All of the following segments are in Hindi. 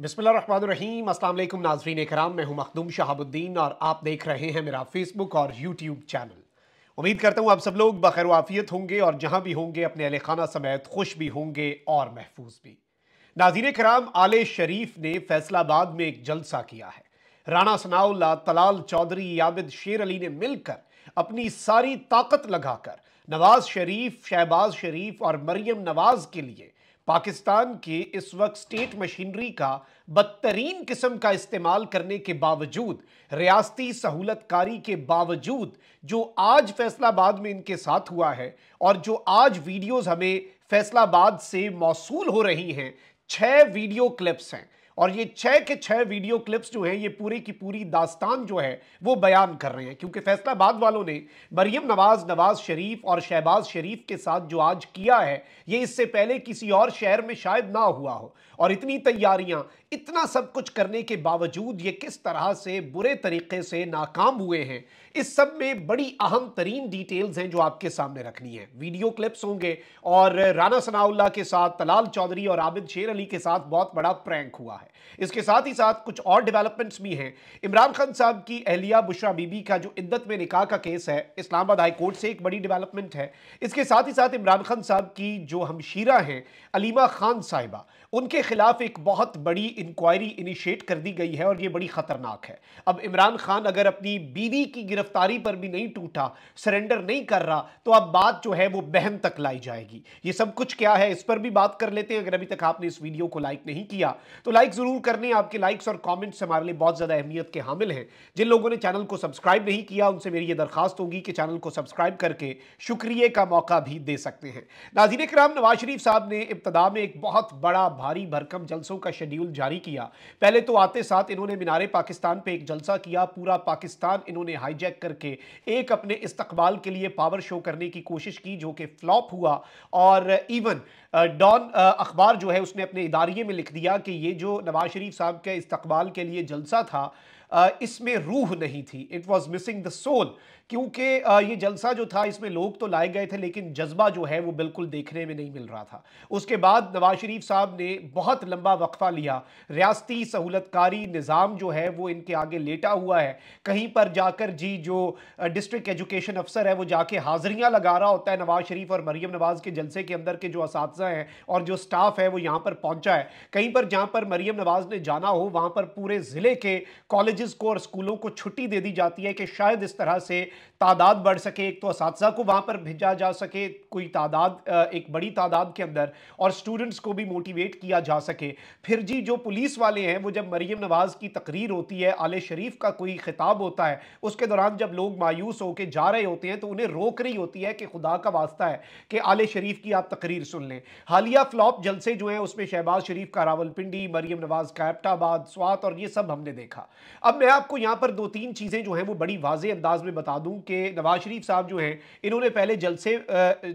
बिसमीम अल्लाम नाजरीन कराम मैं हूं मखदूम शहाबुद्दीन और आप देख रहे हैं मेरा फेसबुक और यूट्यूब चैनल उम्मीद करता हूं आप सब लोग बखैर वाफियत होंगे और जहां भी होंगे अपने अहल खाना समेत खुश भी होंगे और महफूज भी नाजीन कराम आले शरीफ ने फैसलाबाद में एक जलसा किया है राना सनाउल्ला तलाल चौधरी याबिद शेर अली ने मिलकर अपनी सारी ताकत लगाकर नवाज शरीफ शहबाज शरीफ और मरियम नवाज के लिए पाकिस्तान के इस वक्त स्टेट मशीनरी का बदतरीन किस्म का इस्तेमाल करने के बावजूद रियासती सहूलतकारी के बावजूद जो आज फैसलाबाद में इनके साथ हुआ है और जो आज वीडियोस हमें फैसलाबाद से मौसू हो रही हैं छः वीडियो क्लिप्स हैं और ये छह के छः वीडियो क्लिप्स जो हैं ये पूरे की पूरी दास्तान जो है वो बयान कर रहे हैं क्योंकि फैसलाबाद वालों ने मरियम नवाज नवाज शरीफ और शहबाज शरीफ के साथ जो आज किया है ये इससे पहले किसी और शहर में शायद ना हुआ हो और इतनी तैयारियां इतना सब कुछ करने के बावजूद ये किस तरह से बुरे तरीके से नाकाम हुए हैं इस सब में बड़ी अहम तरीन डिटेल्स हैं जो आपके सामने रखनी है वीडियो क्लिप्स होंगे और राना सनाउल्ला के साथ तलाल चौधरी और आबिद शेर अली के साथ बहुत बड़ा प्रैंक हुआ है इसके साथ ही साथ कुछ और डेवलपमेंट्स भी हैं इमरान खान साहब की अहलिया बुशरा बीबी का जो इद्दत में निकाह का केस है इस्लामाबाद हाईकोर्ट से एक बड़ी डेवलपमेंट है इसके साथ ही साथ इमरान खान साहब की जो हमशीरा हैं अलीमा खान साहिबा उनके खिलाफ एक बहुत बड़ी इंक्वायरी इनिशिएट कर दी गई है और ये बड़ी ख़तरनाक है अब इमरान खान अगर अपनी बीवी की गिरफ्तारी पर भी नहीं टूटा सरेंडर नहीं कर रहा तो अब बात जो है वो बहन तक लाई जाएगी ये सब कुछ क्या है इस पर भी बात कर लेते हैं अगर अभी तक आपने इस वीडियो को लाइक नहीं किया तो लाइक ज़रूर करने आपके लाइक्स और कॉमेंट्स हमारे लिए बहुत ज़्यादा अहमियत के हामिल हैं जिन लोगों ने चैनल को सब्सक्राइब नहीं किया उनसे मेरी यह दरखास्त होगी कि चैनल को सब्सक्राइब करके शुक्रिया का मौका भी दे सकते हैं नाजीर कराम नवाज शरीफ साहब ने इब्तदा में एक बहुत बड़ा भारी भरकम जलसों का शेड्यूल जारी किया पहले तो आते साथ इन्होंने मीनार पाकिस्तान पर एक जलसा किया पूरा पाकिस्तान इन्होंने हाईजैक करके एक अपने इस्तकबाल के लिए पावर शो करने की कोशिश की जो कि फ्लॉप हुआ और इवन डॉन अखबार जो है उसने अपने इदारे में लिख दिया कि ये जो नवाज शरीफ साहब के इस्तकबाल के लिए जलसा था इसमें रूह नहीं थी it was missing the soul क्योंकि ये जलसा जो था इसमें लोग तो लाए गए थे लेकिन जज्बा जो है वो बिल्कुल देखने में नहीं मिल रहा था उसके बाद नवाज शरीफ साहब ने बहुत लंबा वक्फा लिया रियासती सहूलतकारी निज़ाम जो है वो इनके आगे लेटा हुआ है कहीं पर जाकर जी जो डिस्ट्रिक्ट एजुकेशन अफसर है वो जाके हाजिरियाँ लगा रहा होता है नवाज शरीफ और मरीम नवाज़ के जलसे के अंदर के जो इस हैं और जो स्टाफ है वो यहाँ पर पहुँचा है कहीं पर जहाँ पर मरीम नवाज़ ने जाना हो वहाँ पर पूरे ज़िले के कॉलेज़ को और स्कूलों को छुट्टी दे दी जाती है कि शायद इस तरह से तादाद बढ़ सके एक तो इस को वहाँ पर भेजा जा सके कोई तादाद एक बड़ी तादाद के अंदर और स्टूडेंट्स को भी मोटिवेट किया जा सके फिर जी जो पुलिस वाले हैं वो जब मरीम नवाज़ की तकरीर होती है आले शरीफ का कोई खिताब होता है उसके दौरान जब लोग मायूस होकर जा रहे होते हैं तो उन्हें रोक रही होती है कि खुदा का वास्ता है कि आले शरीफ की आप तकरीर सुन लें हालिया फ्लॉप जलसे जो हैं उसमें शहबाज शरीफ का रावलपिंडी मरीम नवाज़ का एप्टाबाद स्वात और ये सब हमने देखा अब मैं आपको यहाँ पर दो तीन चीज़ें जो हैं वो बड़ी वाज अंदाज में बता दूँ दूं कि नवाज शरीफ साहब जो हैं इन्होंने पहले जलसे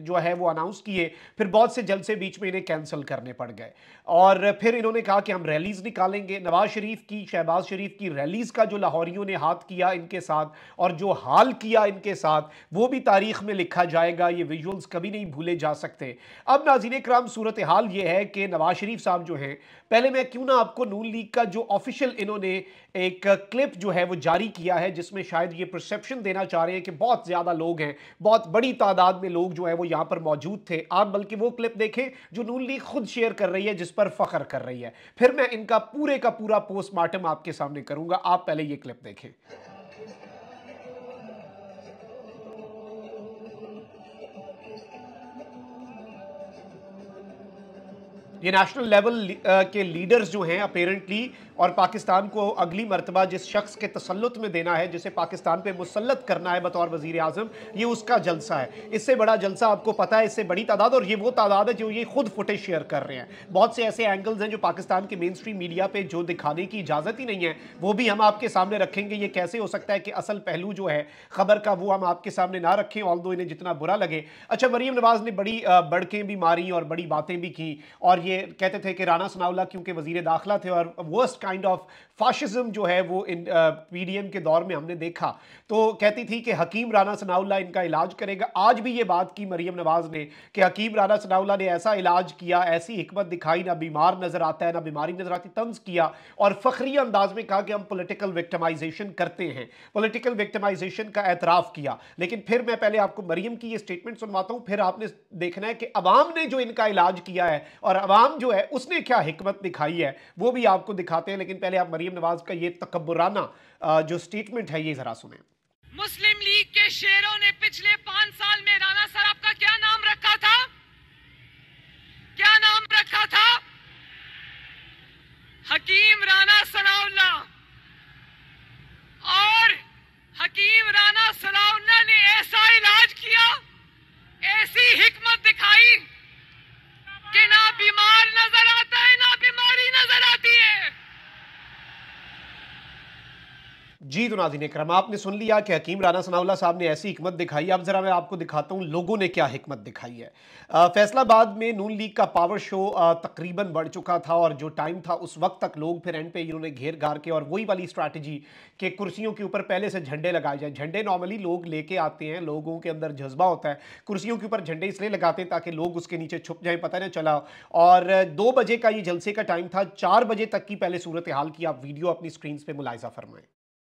जो है वो अनाउंस किए फिर बहुत से जलसे बीच में इन्हें कैंसिल करने पड़ गए और फिर इन्होंने कहा कि हम रैलीज़ निकालेंगे नवाज शरीफ की शहबाज शरीफ की रैलीज़ का जो लाहौरियों ने हाथ किया इनके साथ और जो हाल किया इनके साथ वो भी तारीख में लिखा जाएगा ये विजुअल्स कभी नहीं भूले जा सकते अब नाजीन कराम सूरत हाल ये है कि नवाज शरीफ साहब जो हैं पहले मैं क्यों ना आपको नून लीग का जो ऑफिशियल इन्होंने एक क्लिप जो है वो जारी किया है जिसमें शायद ये परसेप्शन देना चाह रहे हैं कि बहुत ज़्यादा लोग हैं बहुत बड़ी तादाद में लोग जो है वो यहाँ पर मौजूद थे आप बल्कि वो क्लिप देखें जो नून लीग खुद शेयर कर रही है जिस पर फ़ख्र कर रही है फिर मैं इनका पूरे का पूरा पोस्टमार्टम आपके सामने करूँगा आप पहले ये क्लिप देखें ये नेशनल लेवल uh, के लीडर्स जो हैं अपेरेंटली और पाकिस्तान को अगली मरतबा जिस शख्स के तसलुत में देना है जिसे पाकिस्तान पर मुसलत करना है बतौर वजीर अजम ये उसका जलसा है इससे बड़ा जलसा आपको पता है इससे बड़ी तादाद और ये वो तादाद है जो ये खुद फुटेज शेयर कर रहे हैं बहुत से ऐसे एंगल्स हैं जो पाकिस्तान के मेन स्ट्रीम मीडिया पर जो दिखाने की इजाज़त ही नहीं है वो भी हम आपके सामने रखेंगे ये कैसे हो सकता है कि असल पहलू जो है खबर का वो हम आपके सामने ना रखें ऑल दो इन्हें जितना बुरा लगे अच्छा मरीम नवाज ने बड़ी बड़कें भी मारी और बड़ी बातें भी की और ये कहते थे कि राना सनाउल्ला क्योंकि वजीर दाखिला थे और वर्स्ट काइंड ऑफ फाशिज्म जो है वो इन पीडीएम uh, के दौर में हमने देखा तो कहती थी कि हकीम राना सनाउल्ला इनका इलाज करेगा आज भी ये बात की मरीम नवाज ने कि हकीम राना सनाउल्ला ने ऐसा इलाज किया ऐसी हमत दिखाई ना बीमार नज़र आता है ना बीमारी नज़र आती तंज किया और फ़खरी अंदाज में कहा कि हम पोलिटिकल विक्टमाइजेशन करते हैं पोलिटिकल विक्टमाइजेशन का एतराफ़ किया लेकिन फिर मैं पहले आपको मरीम की यह स्टेटमेंट सुनवाता हूँ फिर आपने देखना है कि अवाम ने जो इनका इलाज किया है और अवाम जो है उसने क्या हमत दिखाई है वो भी आपको दिखाते हैं लेकिन पहले आप मरीम नवाज का ये तकबराना जो स्टेटमेंट है ये जरा सुने मुस्लिम लीग के शेरों ने पिछले पांच साल में राणा सर आपका क्या नाम रखा था क्या नाम रखा था हकीम राणा सनाउल्ला और हकीम राणा सनाउल्ला तो नाजीन करम आपने सुन लिया कि हकीम राना सनाउल्ला साहब ने ऐसी हमत दिखाई अब ज़रा मैं आपको दिखाता हूँ लोगों ने क्या हमत दिखाई है फैसलाबाद में नून लीग का पावर शो तकरीबन बढ़ चुका था और जो टाइम था उस वक्त तक लोग फिर एंड पे इन्होंने घेर घार के और वही वाली स्ट्रैटेजी के कुर्सियों के ऊपर पहले से झंडे लगाए जाए झंडे नॉर्मली लोग लेके आते हैं लोगों के अंदर जज्बा होता है कुर्सियों के ऊपर झंडे इसलिए लगाते हैं ताकि लोग उसके नीचे छुप जाएँ पता ना चला और दो बजे का ये जलसे का टाइम था चार बजे तक की पहले सूरत हाल की आप वीडियो अपनी स्क्रीन पर मुलायजा फरमाएँ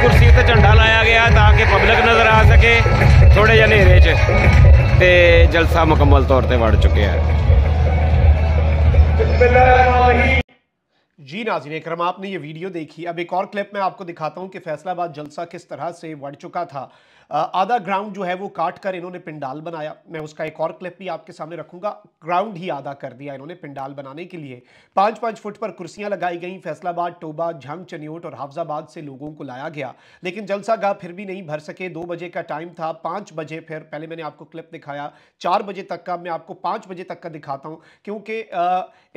ਕੁਰਸੀ ਉੱਤੇ ਝੰਡਾ ਲਾਇਆ ਗਿਆ ਤਾਂ ਕਿ ਪਬਲਿਕ ਨਜ਼ਰ ਆ ਸਕੇ ਥੋੜੇ ਜਿਹੇ ਹਨੇਰੇ 'ਚ ਤੇ ਜਲਸਾ ਮੁਕੰਮਲ ਤੌਰ ਤੇ जी नाजिन करम आपने ये वीडियो देखी अब एक और क्लिप मैं आपको दिखाता हूँ कि फैसलाबाद जलसा किस तरह से बढ़ चुका था आधा ग्राउंड जो है वो काट कर इन्होंने पिंडाल बनाया मैं उसका एक और क्लिप भी आपके सामने रखूंगा ग्राउंड ही आधा कर दिया इन्होंने पिंडाल बनाने के लिए पाँच पाँच फुट पर कुर्सियां लगाई गई फैसलाबाद टोबा झंग चनियोट और हाफजाबाद से लोगों को लाया गया लेकिन जलसा गाह फिर भी नहीं भर सके दो बजे का टाइम था पाँच बजे फिर पहले मैंने आपको क्लिप दिखाया चार बजे तक का मैं आपको पाँच बजे तक का दिखाता हूँ क्योंकि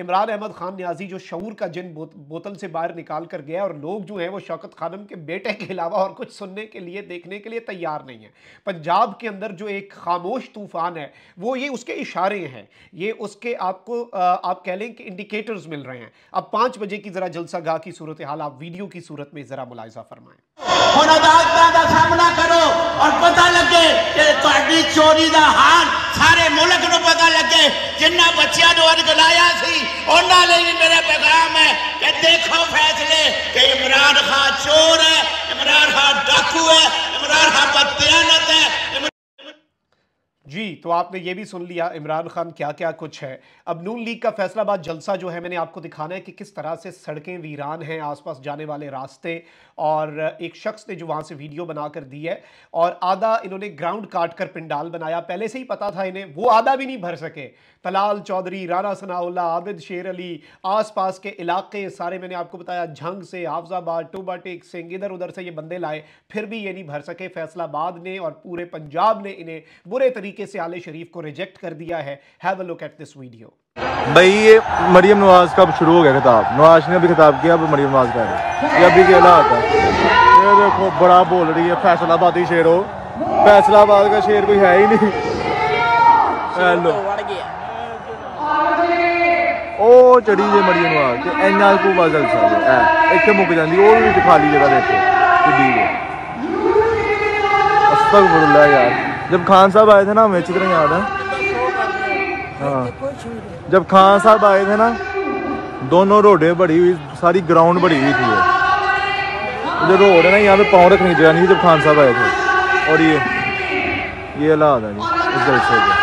इमरान अहमद खान न्याजी जो शूर का जिन बोतल से बाहर निकाल कर गया और लोग जो है वो शौकत खानम के बेटे के अलावा और कुछ सुनने के लिए देखने के लिए तैयार इंतज़ार नहीं है पंजाब के अंदर जो एक खामोश तूफ़ान है वो ये उसके इशारे हैं ये उसके आपको आप कह लें कि इंडिकेटर्स मिल रहे हैं अब पाँच बजे की ज़रा जलसा गाह की सूरत हाल आप वीडियो की सूरत में ज़रा मुलायजा फरमाएँ ਹੁਣ ਅਦਾਲਤਾਂ ਦਾ ਸਾਹਮਣਾ ਕਰੋ ਔਰ ਪਤਾ ਲੱਗੇ ਕਿ ਤੁਹਾਡੀ ਚੋਰੀ ਦਾ ਹਾਲ ਸਾਰੇ ਮੁਲਕ ਨੂੰ ਪਤਾ ਲੱਗੇ ਜਿੰਨਾ ਬੱਚਿਆਂ ਨੂੰ ਅਰਗਲਾਇਆ ਸੀ ਉਹਨਾਂ ਲਈ ਵੀ ਮੇਰਾ ਪੈਗਾਮ ਹੈ ਕਿ ਦੇਖੋ ਫੈਸਲੇ ਕਿ ਇਮਰਾਨ ਖਾਨ ਚੋਰ ਹੈ ਇਮਰਾਨ ਖਾਨ ਡਾਕੂ ਹੈ इमरान खान पर दयानत है जी तो आपने ये भी सुन लिया इमरान खान क्या क्या कुछ है अब नून लीग का फैसलाबाद जलसा जो है मैंने आपको दिखाना है कि किस तरह से सड़कें वीरान हैं आसपास जाने वाले रास्ते और एक शख्स ने जो वहाँ से वीडियो बना कर दी है और आधा इन्होंने ग्राउंड काट कर पिंडाल बनाया पहले से ही पता था इन्हें वो आधा भी नहीं भर सके तलाल चौधरी राना सनाउल्ला आबिद शेर अली आस के इलाके सारे मैंने आपको बताया झंग से हाफजाबाद टोबा टेक सिंह इधर उधर से ये बंदे लाए फिर भी ये नहीं भर सके फैसलाबाद ने और पूरे पंजाब ने इन्हें बुरे तरीके तरीके से आले शरीफ को रिजेक्ट कर दिया है have a look at this video भाई ये मरियम नवाज का शुरू हो गया खिताब नवाज ने अभी खिताब किया अब मरियम नवाज का है ये अभी कहला आता है देखो बड़ा बोल रही है फैसलाबादी शेर हो फैसलाबाद का शेर कोई है ही नहीं हेलो ਉਹ ਚੜੀ ਜੇ ਮੜੀ ਨੂੰ ਆ ਕੇ ਇੰਨਾ ਕੋ ਵਜ਼ਲ ਸਾਲੇ ਐ ਇੱਥੇ ਮੁੱਕ ਜਾਂਦੀ ਉਹ ਵੀ ਖਾਲੀ ਜਗ੍ਹਾ ਦੇ ਉੱਤੇ ਕਿੱਡੀ अस्तगफुरुल्लाह यार जब खान साहब आए थे ना हमें अच्छी तरह याद है हाँ जब खान साहब आए थे ना दोनों रोडे बड़ी हुई सारी ग्राउंड बड़ी हुई थी जो रोड है ना यहाँ पे पाँव रखने की जगह नहीं जब खान साहब आए थे और ये ये हालात है जी इस जलसे के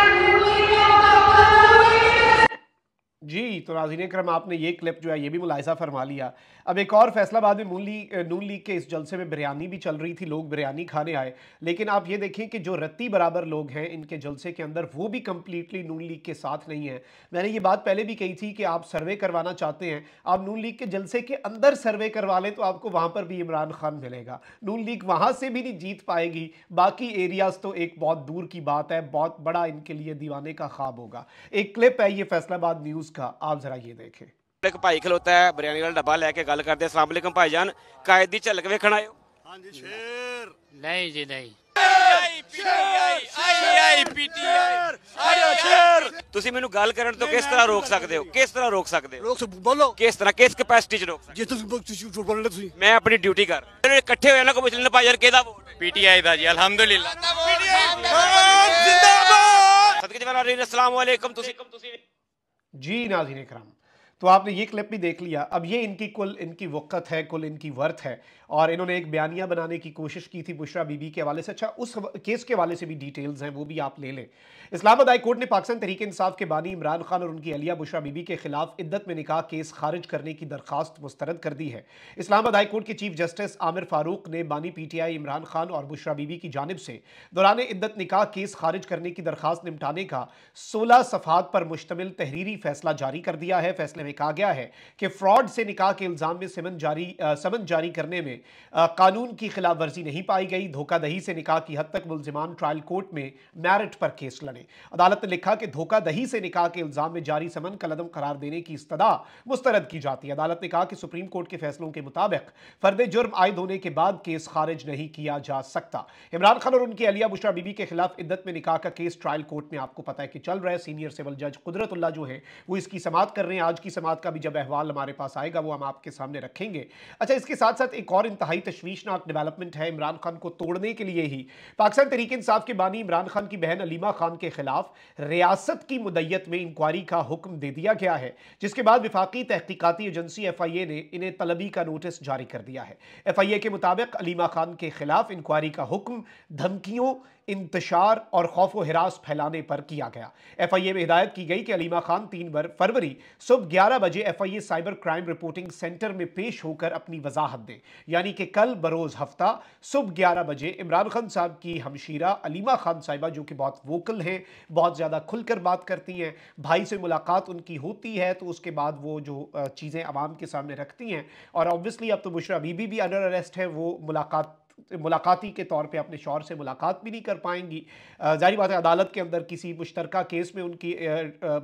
थी तो नाजीन करम आपने ये क्लिप जो है ये भी मुलायजा फरमा लिया अब एक और फैसला बाद में मून ली नून लीग के इस जलसे में बिरयानी भी चल रही थी लोग बिरयानी खाने आए लेकिन आप ये देखें कि जो रत्ती बराबर लोग हैं इनके जलसे के अंदर वो भी कम्प्लीटली नून लीग के साथ नहीं है मैंने ये बात पहले भी कही थी कि आप सर्वे करवाना चाहते हैं आप नून लीग के जलसे के अंदर सर्वे करवा लें तो आपको वहाँ पर भी इमरान खान मिलेगा नून लीग वहाँ से भी नहीं जीत पाएगी बाकी एरियाज तो एक बहुत दूर की बात है बहुत बड़ा इनके लिए दीवाने का ख्वाब होगा एक क्लिप है ये फैसलाबाद न्यूज़ का आप जरा ये देखें ਇੱਕ ਭਾਈ ਖਲੋਤਾ ਹੈ ਬਿਰਿਆਨੀ ਵਾਲਾ ਡੱਬਾ ਲੈ ਕੇ ਗੱਲ ਕਰਦੇ ਅਸਲਾਮ ਅਲੈਕਮ ਭਾਈਜਾਨ ਕਾਇਦ ਦੀ ਝਲਕ ਵੇਖਣ ਆਇਓ ਹਾਂਜੀ ਸ਼ੇਰ ਨਹੀਂ ਜੀ ਨਹੀਂ ਤੁਸੀਂ ਮੈਨੂੰ ਗੱਲ ਕਰਨ ਤੋਂ ਕਿਸ ਤਰ੍ਹਾਂ ਰੋਕ ਸਕਦੇ ਹੋ ਕਿਸ ਤਰ੍ਹਾਂ ਰੋਕ ਸਕਦੇ ਹੋ ਬੋਲੋ ਕਿਸ ਤਰ੍ਹਾਂ ਕਿਸ ਕਪੈਸਿਟੀ ਚ ਰੋਕ ਸਕਦੇ ਜੇ ਤੁਸੀਂ ਬੋਲਣਾ ਤੁਸੀਂ ਮੈਂ ਆਪਣੀ ਡਿਊਟੀ ਕਰ ਜਿਹੜੇ ਇਕੱਠੇ ਹੋਏ ਨਾ ਕੋ ਪੁੱਛ ਲੈਣਾ ਭਾਈ ਯਾਰ ਕਿਹਦਾ ਵੋਟ ਪੀਟੀਆਈ ਦਾ ਜੀ ਅਲਹਮਦੁਲਿਲਾ ਜਿੰਦਾਬਾਦ ਸਦਕੇ ਜਵਾਨ ਅਸਲਾਮ ਵਾਲੇਕਮ ਤੁਸੀਂ Gina in तो आपने ये क्लिप भी देख लिया अब ये इनकी कुल इनकी वक़्त है कुल इनकी वर्थ है और इन्होंने एक बयानिया बनाने की कोशिश की थी बुशरा बीबी के हवाले से अच्छा उस केस के हवाले से भी डिटेल्स हैं वो भी आप ले लें इस्लामाबाद हाई कोर्ट ने पाकिस्तान तरीके इंसाफ के बानी इमरान खान और उनकी अलिया बुशरा बीबी के खिलाफ इद्दत में निकाह केस खारिज करने की दरखास्त मुस्तरद कर दी है इस्लामाबाद हाई कोर्ट के चीफ जस्टिस आमिर फारूक ने बानी P T I Imran Khan और बुशरा बीबी की जानब से दौरान इद्दत निकाह केस खारिज करने की दरखास्त निपटाने का सोलह सफात पर मुश्तमिल तहरीरी फैसला जारी कर दिया है फैसले में में कहा गया है कि फ्रॉड से निकाह के इल्ज़ाम में समन जारी समन जारी करने में कानून की खिलाफ वर्जी नहीं पाई गई धोखादही से निकाह की हद तक मुलजमान ट्रायल कोर्ट में मैरिट पर केस लड़े अदालत ने लिखा कि धोखादही से निकाह के इल्ज़ाम में जारी समन का लदम करार देने की इस्तदा मुस्तरद की जाती है अदालत ने कहा कि सुप्रीम कोर्ट के फैसलों के मुताबिक फर्द जुर्म आयद होने के बाद केस खारिज नहीं किया जा सकता इमरान खान और उनकी अलिया बुशरा बीबी के खिलाफ इद्दत में निकाह का केस ट्रायल कोर्ट में आपको पता है कि चल रहा है सीनियर सिविल जज कुदरतुल्ला जो है वो इसकी समाप्त कर रहे हैं आज की समात का भी जब अहवाल हमारे पास आएगा वो हम आपके सामने रखेंगे अच्छा इसके साथ साथ एक और इंतहाई तशवीशनाक डेवलपमेंट है इमरान खान को तोड़ने के लिए ही पाकिस्तान तरीके इंसाफ के बानी इमरान खान की बहन अलीमा खान के खिलाफ रियासत की मुदैत में इंक्वायरी का हुक्म दे दिया गया है जिसके बाद विफाकी तहकीकती एजेंसी एफ आई ए ने इन्हें तलबी का नोटिस जारी कर दिया है एफ आई ए के मुताबिक अलीमा खान के खिलाफ इंक्वायरी का हुक्म धमकियों इंतशार और खौफ व हरास फैलाने पर किया गया एफ आई ए में हिदायत की गई कि अलीमा खान तीन फरवरी सुबह ग्यारह बजे F I A cyber crime reporting centre में पेश होकर अपनी वजाहत दें यानी कि कल बरोज हफ्ता सुबह ग्यारह बजे इमरान खान साहब की हमशीरा अलीमा खान साहिबा जो कि बहुत वोकल हैं बहुत ज़्यादा खुलकर बात करती हैं भाई से मुलाकात उनकी होती है तो उसके बाद वो जो चीज़ें आवाम के सामने रखती हैं और ऑब्वियसली अब तो बुशरा बीबी भी अंडर अरेस्ट है वो मुलाकात मुलाकाती के तौर पे अपने शौर से मुलाकात भी नहीं कर पाएंगी जाहिर बात है अदालत के अंदर किसी मुश्तर केस में उनकी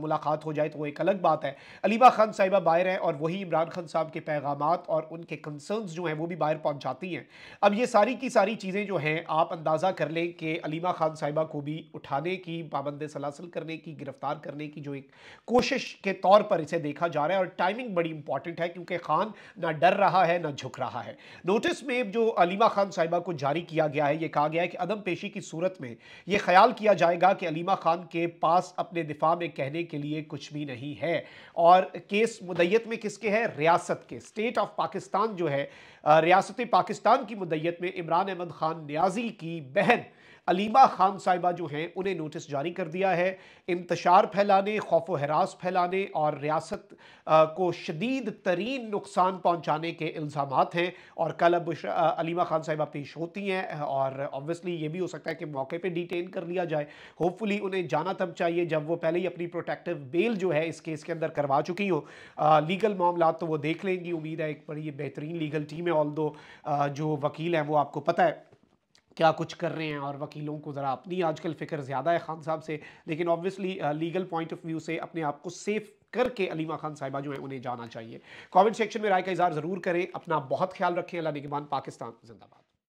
मुलाकात हो जाए तो वो एक अलग बात है अलीबा खान साहिबा बाहर हैं और वही इमरान खान साहब के पैगाम और उनके कंसर्नस जो हैं वो भी बाहर पहुँचाती हैं अब ये सारी की सारी चीज़ें जो हैं आप अंदाज़ा कर लें कि अलीमा खान साहिबा को भी उठाने की पाबंद सलासल करने की गिरफ्तार करने की जो एक कोशिश के तौर पर इसे देखा जा रहा है और टाइमिंग बड़ी इंपॉर्टेंट है क्योंकि खान ना डर रहा है ना झुक रहा है नोटिस में जो अलीमा खान साहिबा साहिबा को जारी किया गया है ये कहा गया है कि अदम पेशी की सूरत में ये ख्याल किया जाएगा कि अलीमा खान के पास अपने दिफा में कहने के लिए कुछ भी नहीं है और केस मुदैत में किसके हैं रियासत के स्टेट ऑफ पाकिस्तान जो है रियासत पाकिस्तान की मुदैत में इमरान अहमद खान न्याजी की बहन अलीमा खान साहिबा जो हैं उन्हें नोटिस जारी कर दिया है इंतशार फैलाने खौफ हरास फैलाने और रियासत को शदीद तरीन नुकसान पहुँचाने के इल्ज़ाम हैं और कल अब अलीमा खान साहिबा पेश होती हैं और ऑब्वियसली ये भी हो सकता है कि मौके पर डिटेन कर लिया जाए होपफुली उन्हें जाना तब चाहिए जब वो पहले ही अपनी प्रोटेक्टिव बेल जो है इस केस के अंदर करवा चुकी हो लीगल मामला तो वो देख लेंगी उम्मीद है एक बड़ी बेहतरीन लीगल टीम है ऑल दो जो वकील हैं वो आपको पता है क्या कुछ कर रहे हैं और वकीलों को ज़रा अपनी आजकल फ़िक्र ज़्यादा है खान साहब से लेकिन obviously legal point of view से अपने आप को सेफ करके अलीमा खान साहिबा जो है उन्हें जाना चाहिए कमेंट सेक्शन में राय का इजहार ज़रूर करें अपना बहुत ख्याल रखें अला निगमान पाकिस्तान जिंदाबाद